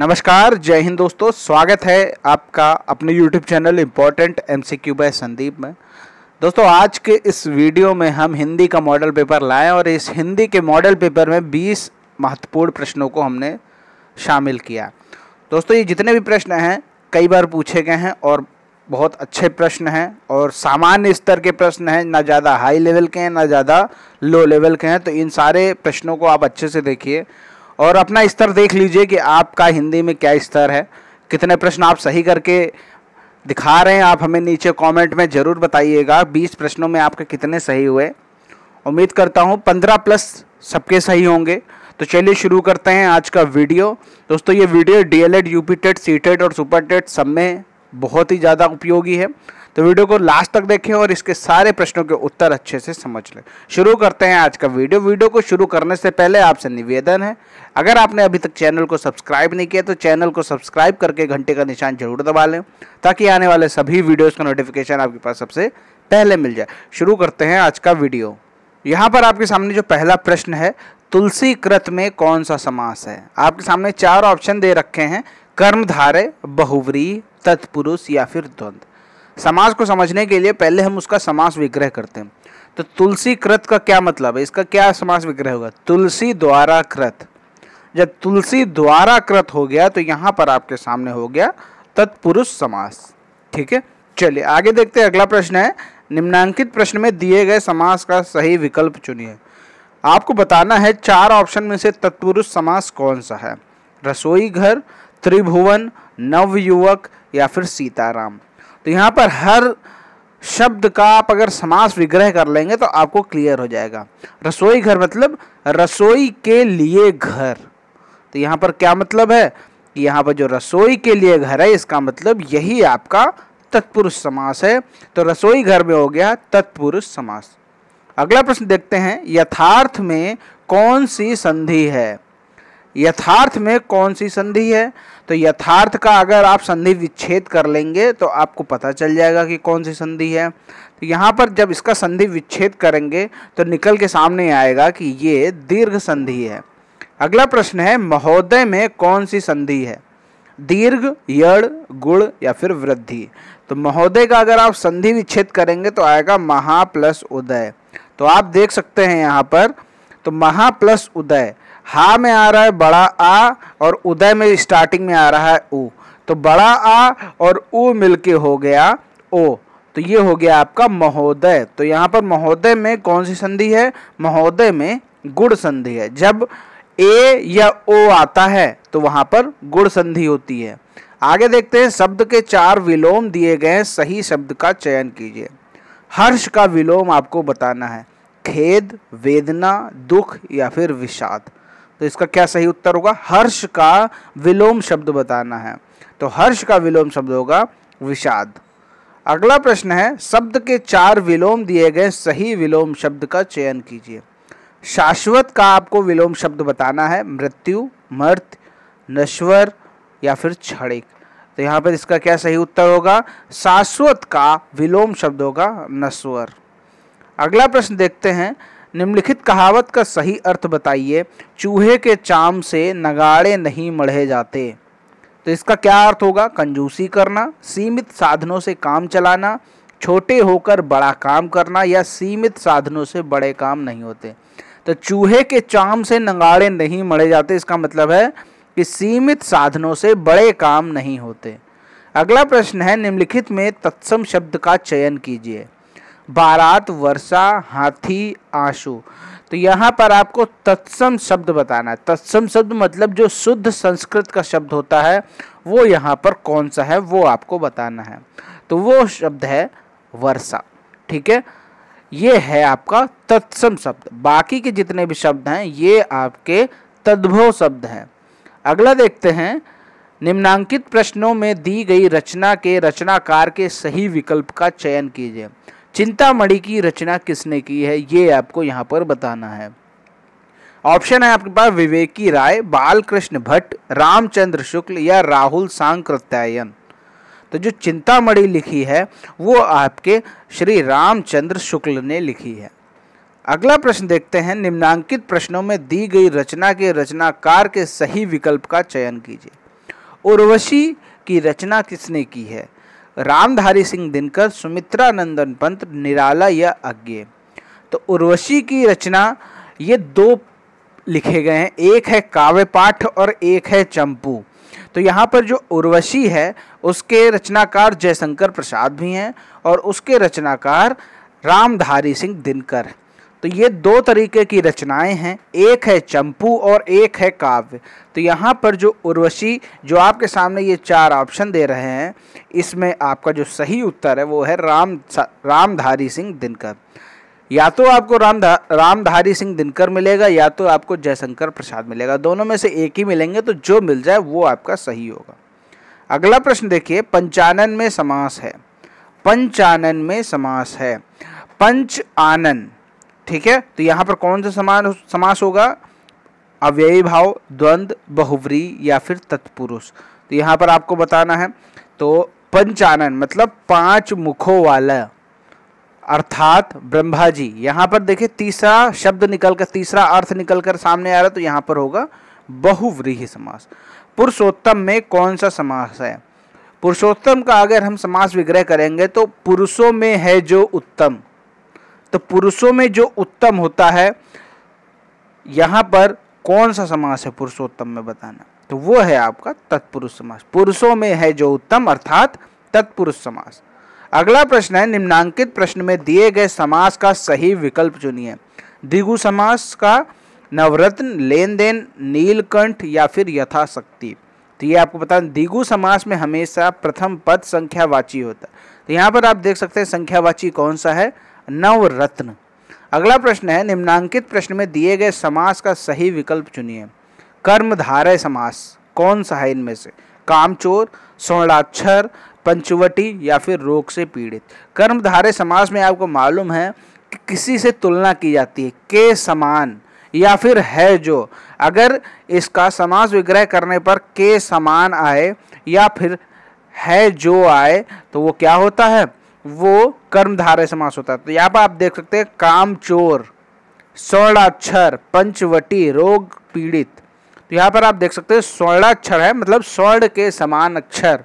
नमस्कार जय हिंद दोस्तों स्वागत है आपका अपने YouTube channel important M C Q by Sandeep में दोस्तों आज के इस वीडियो में हम हिंदी का मॉडल पेपर लाए और इस हिंदी के मॉडल पेपर में 20 महत्वपूर्ण प्रश्नों को हमने शामिल किया दोस्तों ये जितने भी प्रश्न हैं कई बार पूछे गए हैं और बहुत अच्छे प्रश्न हैं और सामान्य स्तर के प्रश्न हैं ना ज़्यादा हाई लेवल के हैं ना ज़्यादा लो लेवल के हैं तो इन सारे प्रश्नों को आप अच्छे से देखिए और अपना स्तर देख लीजिए कि आपका हिंदी में क्या स्तर है कितने प्रश्न आप सही करके दिखा रहे हैं आप हमें नीचे कमेंट में ज़रूर बताइएगा 20 प्रश्नों में आपके कितने सही हुए उम्मीद करता हूँ 15 प्लस सबके सही होंगे तो चलिए शुरू करते हैं आज का वीडियो दोस्तों ये video D El Ed U P C और सुपर टेट सब में बहुत ही ज़्यादा उपयोगी है तो वीडियो को लास्ट तक देखें और इसके सारे प्रश्नों के उत्तर अच्छे से समझ लें शुरू करते हैं आज का वीडियो वीडियो को शुरू करने से पहले आपसे निवेदन है अगर आपने अभी तक चैनल को सब्सक्राइब नहीं किया तो चैनल को सब्सक्राइब करके घंटे का निशान जरूर दबा लें ताकि आने वाले सभी वीडियोज़ का नोटिफिकेशन आपके पास सबसे पहले मिल जाए शुरू करते हैं आज का वीडियो यहाँ पर आपके सामने जो पहला प्रश्न है तुलसी कृत में कौन सा समास है आपके सामने चार ऑप्शन दे रखे हैं कर्मधारे बहुवरी तत्पुरुष या फिर द्वंद्व समास को समझने के लिए पहले हम उसका समास विग्रह करते हैं तो तुलसी कृत का क्या मतलब है इसका क्या समास विग्रह होगा तुलसी द्वारा कृत जब तुलसी द्वारा कृत हो गया तो यहाँ पर आपके सामने हो गया तत्पुरुष समास ठीक है चलिए आगे देखते हैं अगला प्रश्न है निम्नांकित प्रश्न में दिए गए समास का सही विकल्प चुनिए आपको बताना है चार ऑप्शन में से तत्पुरुष समास कौन सा है रसोई घर त्रिभुवन नवयुवक या फिर सीताराम तो यहाँ पर हर शब्द का आप अगर समास विग्रह कर लेंगे तो आपको क्लियर हो जाएगा रसोई घर मतलब रसोई के लिए घर तो यहाँ पर क्या मतलब है कि यहाँ पर जो रसोई के लिए घर है इसका मतलब यही आपका तत्पुरुष समास है तो रसोई घर में हो गया तत्पुरुष समास अगला प्रश्न देखते हैं यथार्थ में कौन सी संधि है यथार्थ में कौन सी संधि है तो यथार्थ का अगर आप संधि विच्छेद कर लेंगे तो आपको पता चल जाएगा कि कौन सी संधि है तो यहाँ पर जब इसका संधि विच्छेद करेंगे तो निकल के सामने आएगा कि ये दीर्घ संधि है अगला प्रश्न है महोदय में कौन सी संधि है दीर्घ यड़ गुड़ या फिर वृद्धि तो महोदय का अगर आप संधि विच्छेद करेंगे तो आएगा महा प्लस उदय तो आप देख सकते हैं यहाँ पर तो महा प्लस उदय हा में आ रहा है बड़ा आ और उदय में स्टार्टिंग में आ रहा है उ तो बड़ा आ और उ मिलके हो गया ओ तो ये हो गया आपका महोदय तो यहाँ पर महोदय में कौन सी संधि है महोदय में गुड़ संधि है जब ए या ओ आता है तो वहाँ पर गुड़ संधि होती है आगे देखते हैं शब्द के चार विलोम दिए गए सही शब्द का चयन कीजिए हर्ष का विलोम आपको बताना है खेद वेदना दुख या फिर विषाद तो इसका क्या सही उत्तर होगा हर्ष का विलोम शब्द बताना है तो हर्ष का विलोम शब्द होगा विषाद अगला प्रश्न है शब्द के चार विलोम दिए गए सही विलोम शब्द का चयन कीजिए शाश्वत का आपको विलोम शब्द बताना है मृत्यु मर्त नश्वर या फिर क्षणिक तो यहाँ पर इसका क्या सही उत्तर होगा शाश्वत का विलोम शब्द होगा नश्वर अगला प्रश्न देखते हैं निम्नलिखित कहावत का सही अर्थ बताइए चूहे के चाम से नगाड़े नहीं मढ़े जाते तो इसका क्या अर्थ होगा कंजूसी करना सीमित साधनों से काम चलाना छोटे होकर बड़ा काम करना या सीमित साधनों से बड़े काम नहीं होते तो चूहे के चाम से नगाड़े नहीं मढ़े जाते इसका मतलब है कि सीमित साधनों से बड़े काम नहीं होते अगला प्रश्न है निम्नलिखित में तत्सम शब्द का चयन कीजिए बारात वर्षा हाथी आंसू तो यहाँ पर आपको तत्सम शब्द बताना है तत्सम शब्द मतलब जो शुद्ध संस्कृत का शब्द होता है वो यहाँ पर कौन सा है वो आपको बताना है तो वो शब्द है वर्षा ठीक है ये है आपका तत्सम शब्द बाकी के जितने भी शब्द हैं ये आपके तद्भव शब्द हैं अगला देखते हैं निम्नांकित प्रश्नों में दी गई रचना के रचनाकार के सही विकल्प का चयन कीजिए चिंतामणि की रचना किसने की है ये आपको यहाँ पर बताना है ऑप्शन है आपके पास विवेकी राय बालकृष्ण भट्ट रामचंद्र शुक्ल या राहुल सांकृत्यायन तो जो चिंतामणि लिखी है वो आपके श्री रामचंद्र शुक्ल ने लिखी है अगला प्रश्न देखते हैं निम्नांकित प्रश्नों में दी गई रचना के रचनाकार के सही विकल्प का चयन कीजिए उर्वशी की रचना किसने की है रामधारी सिंह दिनकर सुमित्रा नंदन पंत निराला या अज्ञे तो उर्वशी की रचना ये दो लिखे गए हैं एक है काव्य पाठ और एक है चंपू तो यहाँ पर जो उर्वशी है उसके रचनाकार जयशंकर प्रसाद भी हैं और उसके रचनाकार रामधारी सिंह दिनकर तो ये दो तरीके की रचनाएं हैं एक है चंपू और एक है काव्य तो यहाँ पर जो उर्वशी जो आपके सामने ये चार ऑप्शन दे रहे हैं इसमें आपका जो सही उत्तर है वो है राम रामधारी सिंह दिनकर या तो आपको रामधा रामधारी सिंह दिनकर मिलेगा या तो आपको जयशंकर प्रसाद मिलेगा दोनों में से एक ही मिलेंगे तो जो मिल जाए वो आपका सही होगा अगला प्रश्न देखिए पंचानन में समास है पंचानन में समास है पंच आनंद ठीक है तो यहाँ पर कौन सा समान समास होगा अव्ययी भाव द्वंद्व बहुवरी या फिर तत्पुरुष तो यहाँ पर आपको बताना है तो पंचानन मतलब पांच मुखों वाला अर्थात ब्रह्मा जी यहाँ पर देखिए तीसरा शब्द निकलकर तीसरा अर्थ निकलकर सामने आ रहा है तो यहाँ पर होगा बहुव्रीहि समास पुरुषोत्तम में कौन सा समास है पुरुषोत्तम का अगर हम समास विग्रह करेंगे तो पुरुषों में है जो उत्तम तो पुरुषों में जो उत्तम होता है यहाँ पर कौन सा समास है पुरुषोत्तम में बताना तो वो है आपका तत्पुरुष समास पुरुषों में है जो उत्तम अर्थात तत्पुरुष समास अगला प्रश्न है निम्नांकित प्रश्न में दिए गए समास का सही विकल्प चुनिए दिगु समास का नवरत्न लेन देन नीलकंठ या फिर यथाशक्ति तो ये आपको बता दिगु समास में हमेशा प्रथम पद संख्यावाची होता है तो यहाँ पर आप देख सकते हैं संख्यावाची कौन सा है नवरत्न अगला प्रश्न है निम्नांकित प्रश्न में दिए गए समास का सही विकल्प चुनिए कर्मधारय समास कौन सा है इनमें से कामचोर स्वर्णाक्षर पंचवटी या फिर रोग से पीड़ित कर्मधारय समास में आपको मालूम है कि किसी से तुलना की जाती है के समान या फिर है जो अगर इसका समास विग्रह करने पर के समान आए या फिर है जो आए तो वो क्या होता है वो कर्मधारय समास होता है तो यहाँ पर आप देख सकते हैं कामचोर स्वर्णाक्षर पंचवटी रोग पीड़ित तो यहाँ पर आप देख सकते हैं स्वर्णाक्षर है मतलब स्वर्ण के समान अक्षर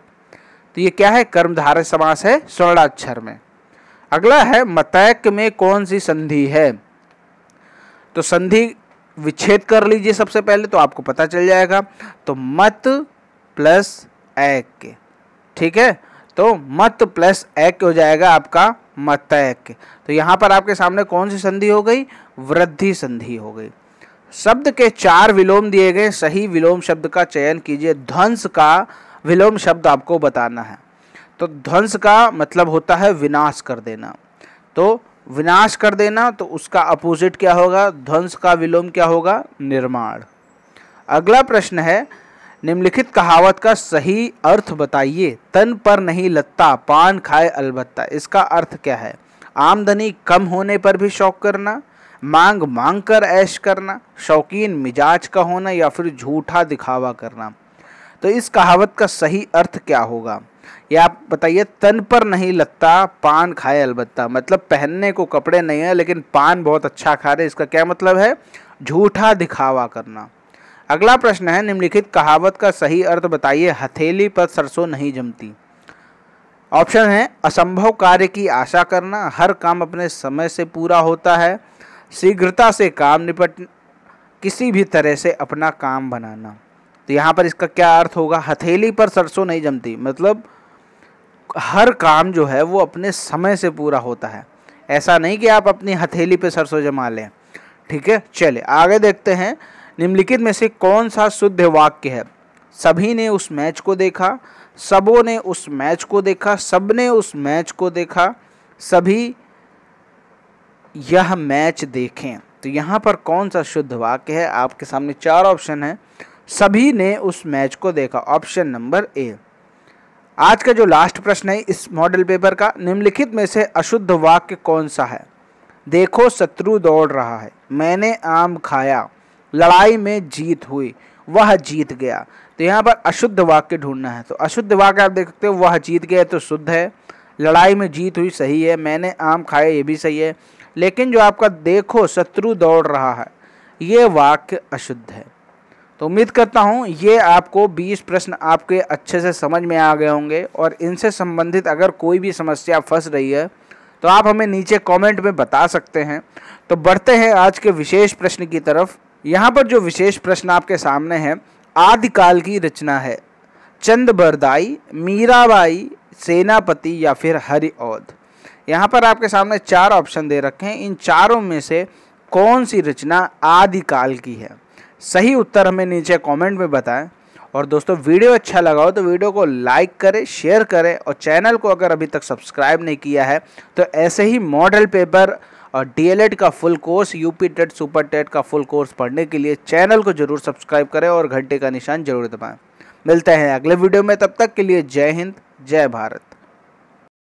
तो ये क्या है कर्मधारय समास है स्वर्णाक्षर में अगला है मतैक में कौन सी संधि है तो संधि विच्छेद कर लीजिए सबसे पहले तो आपको पता चल जाएगा तो मत प्लस एक ठीक है तो मत प्लस एक हो जाएगा आपका मत एक तो यहाँ पर आपके सामने कौन सी संधि हो गई वृद्धि संधि हो गई शब्द के चार विलोम दिए गए सही विलोम शब्द का चयन कीजिए ध्वंस का विलोम शब्द आपको बताना है तो ध्वंस का मतलब होता है विनाश कर देना तो विनाश कर देना तो उसका अपोजिट क्या होगा ध्वंस का विलोम क्या होगा निर्माण अगला प्रश्न है निम्नलिखित कहावत का सही अर्थ बताइए तन पर नहीं लत्ता पान खाए अलबत्ता इसका अर्थ क्या है आमदनी कम होने पर भी शौक करना मांग मांग कर ऐश करना शौकीन मिजाज का होना या फिर झूठा दिखावा करना तो इस कहावत का सही अर्थ क्या होगा ये आप बताइए तन पर नहीं लगता पान खाए अलबत्ता मतलब पहनने को कपड़े नहीं है लेकिन पान बहुत अच्छा खा रहे इसका क्या मतलब है झूठा दिखावा करना अगला प्रश्न है निम्नलिखित कहावत का सही अर्थ बताइए हथेली पर सरसों नहीं जमती ऑप्शन है असंभव कार्य की आशा करना हर काम अपने समय से पूरा होता है शीघ्रता से काम निपट किसी भी तरह से अपना काम बनाना तो यहाँ पर इसका क्या अर्थ होगा हथेली पर सरसों नहीं जमती मतलब हर काम जो है वो अपने समय से पूरा होता है ऐसा नहीं कि आप अपनी हथेली पर सरसों जमा लें ठीक है चले आगे देखते हैं निम्नलिखित में से कौन सा शुद्ध वाक्य है सभी ने उस मैच को देखा सबों ने उस मैच को देखा सब ने उस मैच को देखा सभी यह मैच देखें तो यहाँ पर कौन सा शुद्ध वाक्य है आपके सामने चार ऑप्शन है सभी ने उस मैच को देखा ऑप्शन नंबर ए आज का जो लास्ट प्रश्न है इस मॉडल पेपर का निम्नलिखित में से अशुद्ध वाक्य कौन सा है देखो शत्रु दौड़ रहा है मैंने आम खाया लड़ाई में जीत हुई वह जीत गया तो यहाँ पर अशुद्ध वाक्य ढूंढना है तो अशुद्ध वाक्य आप देख सकते हो वह जीत गया तो शुद्ध है लड़ाई में जीत हुई सही है मैंने आम खाए ये भी सही है लेकिन जो आपका देखो शत्रु दौड़ रहा है ये वाक्य अशुद्ध है तो उम्मीद करता हूँ ये आपको 20 प्रश्न आपके अच्छे से समझ में आ गए होंगे और इनसे संबंधित अगर कोई भी समस्या फंस रही है तो आप हमें नीचे कमेंट में बता सकते हैं तो बढ़ते हैं आज के विशेष प्रश्न की तरफ यहाँ पर जो विशेष प्रश्न आपके सामने है आदिकाल की रचना है चंद बरदाई मीराबाई सेनापति या फिर हरि औद यहाँ पर आपके सामने चार ऑप्शन दे रखे हैं इन चारों में से कौन सी रचना आदिकाल की है सही उत्तर हमें नीचे कमेंट में बताएं और दोस्तों वीडियो अच्छा लगा हो तो वीडियो को लाइक करें शेयर करें और चैनल को अगर अभी तक सब्सक्राइब नहीं किया है तो ऐसे ही मॉडल पेपर और डी e का full course UP TET super TET का फुल कोर्स पढ़ने के लिए चैनल को जरूर सब्सक्राइब करें और घंटे का निशान जरूर दबाएं मिलते हैं अगले वीडियो में तब तक के लिए जय हिंद जय भारत